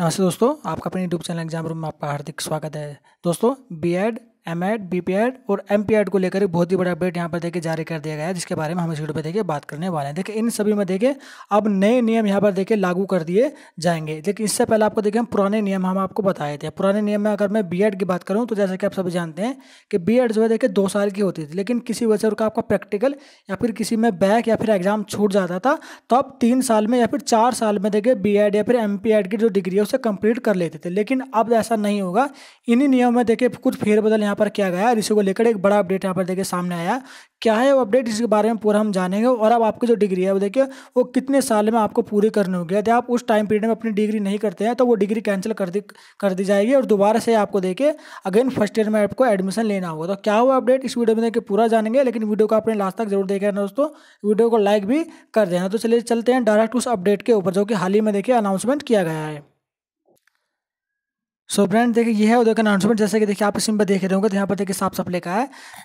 नमस्ते दोस्तों आपका अपने यूट्यूब चैनल एग्जाम रूम में आपका हार्दिक स्वागत है दोस्तों B Ed M Ed B P Ed और एम पी एड को लेकर एक बहुत ही बड़ा अपडेट यहाँ पर देखिए जारी कर दिया गया है जिसके बारे में हम इस वीडियो पर देखिए बात करने वाले हैं देखिए इन सभी में देखिए अब नए नियम यहाँ पर देखिए लागू कर दिए जाएंगे लेकिन इससे पहले आपको देखिए हम पुराने नियम हम आपको बताए थे पुराने नियम में अगर मैं बी एड की बात करूँ तो जैसे कि आप सभी जानते हैं कि बी एड जो है देखिए दो साल की होती थी लेकिन किसी वजह का आपका प्रैक्टिकल या फिर किसी में बैक या फिर एग्जाम छूट जाता था तो आप तीन साल में या फिर चार साल में देखिए बी एड या फिर एम पी एड की जो डिग्री है उसे कंप्लीट कर लेते थे लेकिन अब ऐसा नहीं होगा इन्हीं नियम में देखिए कुछ फेरबदल यहाँ पर किया गया और इसी को लेकर एक बड़ा अपडेट यहाँ पर देखिए सामने आया क्या है वो अपडेट इसके बारे में पूरा हम जानेंगे और अब आपकी जो डिग्री है वो देखिए वो कितने साल में आपको पूरी करनी होगी यदि आप उस टाइम पीरियड में अपनी डिग्री नहीं करते हैं तो वो डिग्री कैंसिल कर दी कर दी जाएगी और दोबारा से आपको देखिए अगेन फर्स्ट ईयर में आपको एडमिशन लेना होगा तो क्या हुआ अपडेट इस वीडियो में देखिए पूरा जानेंगे लेकिन वीडियो को आपने लास्ट तक जरूर देखा दोस्तों वीडियो को लाइक भी कर देना तो चलिए चलते हैं डायरेक्ट उस अपडेट के ऊपर जो कि हाल ही में देखिए अनाउंसमेंट किया गया है सो ब्रांड देखिए ये है उधर का अनाउंसमेंट जैसे कि देखिए आप इसमें देख रहे होंगे तो यहाँ पर देखिए साफ साफ लिखा है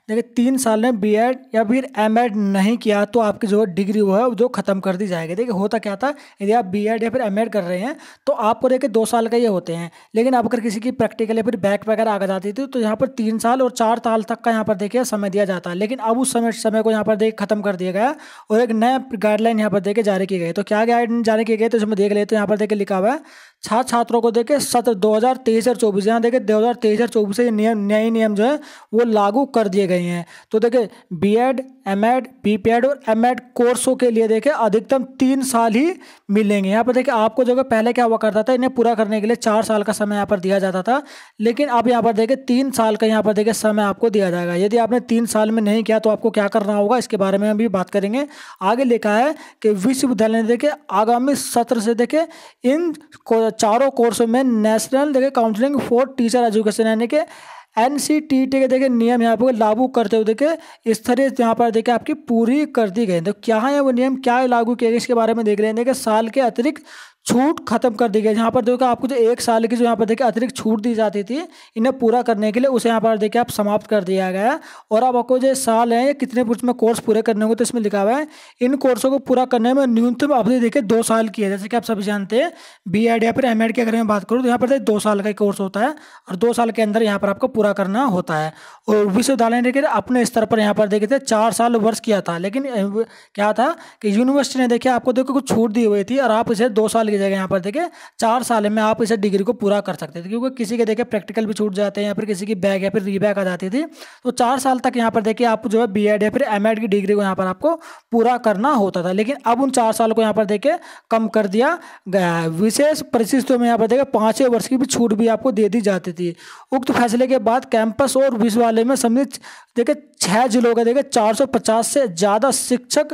देखिए तीन साल में बी एड या फिर एम एड नहीं किया तो आपकी जो डिग्री वो है जो खत्म कर दी जाएगी देखिए होता क्या था यदि आप बी एड या फिर एम एड कर रहे हैं तो आपको देखिए दो साल का ये होते हैं लेकिन अब अगर किसी की प्रैक्टिकल या फिर बैक वगैरह आगे जाती थी तो यहाँ पर तीन साल और चार साल तक का यहाँ पर देखिए समय दिया जाता है लेकिन अब उस समय समय को यहाँ पर देखिए खत्म कर दिया गया और एक नया गाइडलाइन यहाँ पर देखिए जारी की गई तो क्या गाइडलाइन जारी की गई तो इसमें देख लेते हैं यहाँ पर देखिए लिखा हुआ है छात्र छात्रों को देखे सत्र दो हज़ार तेईस और चौबीस यहाँ देखे दो हज़ार तेईस और चौबीस से नियम नए नियम जो है वो लागू कर दिए गए हैं तो देखे B Ed M Ed B P Ed और एम एड कोर्सों के लिए देखे अधिकतम तीन साल ही मिलेंगे यहाँ पर देखे आपको जो पहले क्या हुआ करता था इन्हें पूरा करने के लिए चार साल का समय यहाँ पर दिया जाता था लेकिन अब यहाँ पर देखे तीन साल का यहाँ पर देखे समय आपको दिया जाएगा यदि आपने तीन साल में नहीं किया तो आपको क्या करना होगा इसके बारे में अभी भी बात करेंगे आगे लिखा है कि विश्वविद्यालय ने देखे आगामी सत्र से देखे इन चारों कोर्सों में नेशनल देखे काउंसलिंग फॉर टीचर एजुकेशन यानी कि एन सी टी टी के देखिए नियम यहाँ पर लागू करते हुए देखिए स्तरीय यहाँ पर देखिए आपकी पूरी कर दी गई तो क्या है वो नियम क्या लागू किए गए इसके बारे में देख रहे हैं देखिए साल के अतिरिक्त छूट खत्म कर दी गई यहाँ पर देखो आपको जो एक साल की जो यहाँ पर देखिए अतिरिक्त छूट दी जाती थी इन्हें पूरा करने के लिए उसे यहाँ पर देखिए आप समाप्त कर दिया गया और अब आपको जो साल है ये कितने में कोर्स पूरे करने होंगे तो इसमें लिखा हुआ है इन कोर्सों को पूरा करने में न्यूनतम अवधि देखिए दो साल की है जैसे कि आप सभी जानते हैं बी या फिर एम की अगर मैं बात करूँ तो यहाँ पर देखिए दो साल का कोर्स होता है और दो साल के अंदर यहाँ पर आपको पूरा करना होता है और विश्वविद्यालय ने देखिए अपने स्तर पर यहाँ पर देखे थे तो चार साल वर्ष किया था लेकिन क्या था कि यूनिवर्सिटी ने देखिए आपको देखो कुछ छूट दी हुई थी और आप इसे दो साल की जगह यहाँ पर देखिए चार साल में आप इसे डिग्री को पूरा कर सकते थे क्योंकि किसी के देखे प्रैक्टिकल भी छूट जाते हैं या फिर किसी की बैग या फिर रीबैक आ जाती थी तो चार साल तक यहाँ पर देखिए आप जो है बी या फिर एम की डिग्री को यहाँ पर आपको पूरा करना होता था लेकिन अब उन चार साल को यहाँ पर देखे कम कर दिया गया है विशेष परिस्थितियों में यहाँ पर देखिए पाँचवें वर्ष की भी छूट भी आपको दे दी जाती थी उक्त फैसले के बाद कैंपस और विश्वविद्यालय में समित देखिए छह जिलों का देखें पचास से ज़्यादा शिक्षक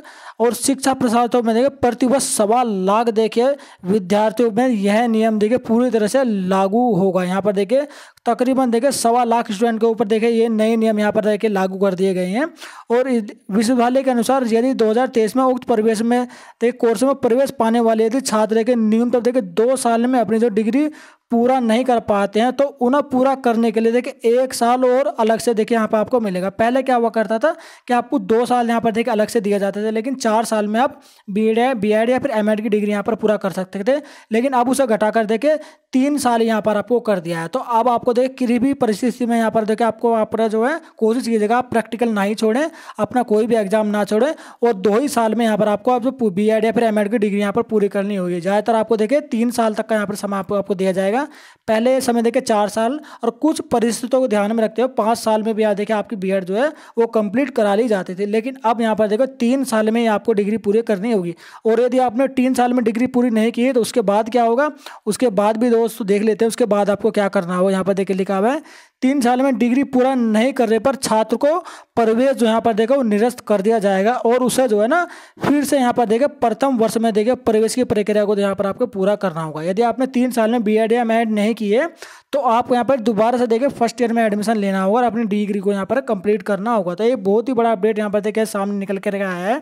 और शिक्षा प्रसारकों में देखें प्रतिवर्ष सवा लाख देखे विद्यार्थियों में यह नियम देखे पूरी तरह से लागू होगा यहाँ पर देखें तकरीबन देखें सवा लाख स्टूडेंट के ऊपर देखें ये नए नियम यहाँ पर देखे लागू कर दिए गए हैं और विश्वविद्यालय के अनुसार यदि 2023 में उक्त प्रवेश में देखे कोर्स में प्रवेश पाने वाले यदि छात्र के न्यूनतम देखे दो साल में अपनी जो डिग्री पूरा नहीं कर पाते हैं तो उन्हें पूरा करने के लिए देखिए एक साल और अलग से देखिए यहाँ पर आपको मिलेगा पहले क्या हुआ करता था कि आपको दो साल यहाँ पर देखिए अलग से दिया जाता था लेकिन चार साल में आप बी एड या बी एड या फिर एम एड की डिग्री यहाँ पर पूरा कर सकते थे लेकिन अब उसे घटाकर देखिए तीन साल यहाँ पर आपको कर दिया है तो अब आपको आपको देखें किसी भी परिस्थिति में यहाँ पर देखें आपको यहाँ पर जो है कोशिश कीजिएगा आप प्रैक्टिकल ना ही छोड़ें अपना कोई भी एग्जाम ना छोड़ें और दो ही साल में यहाँ पर आपको आप जो बी एड या फिर एम की डिग्री यहाँ पर पूरी करनी होगी ज़्यादातर आपको देखें तीन साल तक का यहाँ पर समय आपको आपको दिया जाएगा पहले समय देखें चार साल और कुछ परिस्थितियों को ध्यान में रखते हुए पाँच साल में भी यहाँ देखें आपकी बी जो है वो कम्प्लीट करा ली जाती थी लेकिन अब यहाँ पर देखो तीन साल में आपको डिग्री पूरी करनी होगी और यदि आपने तीन साल में डिग्री पूरी नहीं की है तो उसके बाद क्या होगा उसके बाद भी दोस्तों देख लेते हैं उसके बाद आपको क्या करना होगा यहाँ पर के लिखा हुआ है तीन साल में डिग्री पूरा नहीं करने पर छात्र को प्रवेश जो यहाँ पर देगा वो निरस्त कर दिया जाएगा और उसे जो है ना फिर से यहाँ पर देगा प्रथम वर्ष में देगा प्रवेश की प्रक्रिया को यहाँ पर आपको पूरा करना होगा यदि आपने तीन साल में बी एड या एड नहीं किए तो आपको यहाँ पर दोबारा से देखे फर्स्ट ईयर में एडमिशन लेना होगा और अपनी डिग्री को यहाँ पर कंप्लीट करना होगा तो ये बहुत ही बड़ा अपडेट यहाँ पर देखे सामने निकल कर आया है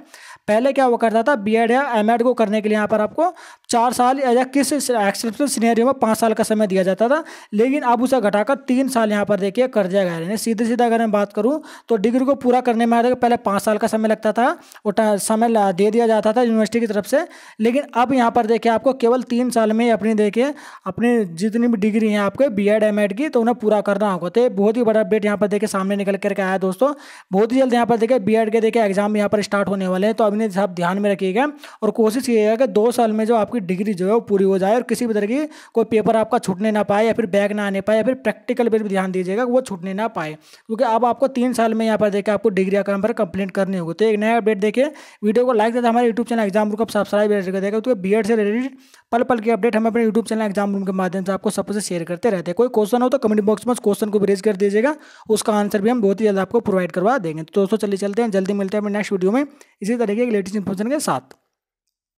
पहले क्या वो करता था बी एड या एम को करने के लिए यहाँ पर आपको चार साल या किस एक्सेप्शन सीनियर में पाँच साल का समय दिया जाता था लेकिन अब उसे घटाकर तीन साल यहाँ पर देखिए कर्जा यानी सीधे सीधा अगर मैं बात करूँ तो डिग्री को पूरा करने में आया पहले पाँच साल का समय लगता था वो समय दे दिया जाता था यूनिवर्सिटी की तरफ से लेकिन अब यहाँ पर देखिए आपको केवल तीन साल में अपनी देखिए अपनी जितनी भी डिग्री है आपके बी एड की तो उन्हें पूरा करना होगा तो बहुत ही बड़ा अपडेट यहाँ पर देखिए सामने निकल करके आया दोस्तों बहुत ही जल्द यहाँ पर देखिए बी एड के देखिए एग्जाम यहाँ पर स्टार्ट होने वाले हैं तो अभी आप ध्यान में रखिएगा और कोशिश ये कि दो साल में जो आपकी डिग्री जो है वो पूरी हो जाए और किसी भी तरह की कोई पेपर आपका छूटने ना पाए या फिर बैग ना आने पाए या फिर प्रैक्टिकल पर भी ध्यान दीजिएगा वो छूटने ना पाए क्योंकि अब आपको तीन साल में यहाँ पर देखिए आपको डिग्री अकाउंट पर कंप्लीट करनी होगी तो एक नया अपडेट देखिए वीडियो को लाइक देता हमारे यूट्यूब चैनल एग्जाम रूम को सब्सक्राइब कर देगा तो बी से रिलेटेड पल पल की अपडेट हम अपने यूट्यूब चैनल एग्जाम रूम के माध्यम से आपको सबसे शेयर करते रहते हैं कोई क्वेश्चन हो तो कमेंट बॉक्स में क्वेश्चन को रेज कर दीजिएगा उसका आंसर भी हम बहुत ही जल्द आपको प्रोवाइड करवा देंगे तो दोस्तों चलिए चलते हैं जल्दी मिलते हैं अपने नेक्स्ट वीडियो में इसी तरीके की लेटेस्ट इन्फॉर्मेशन के साथ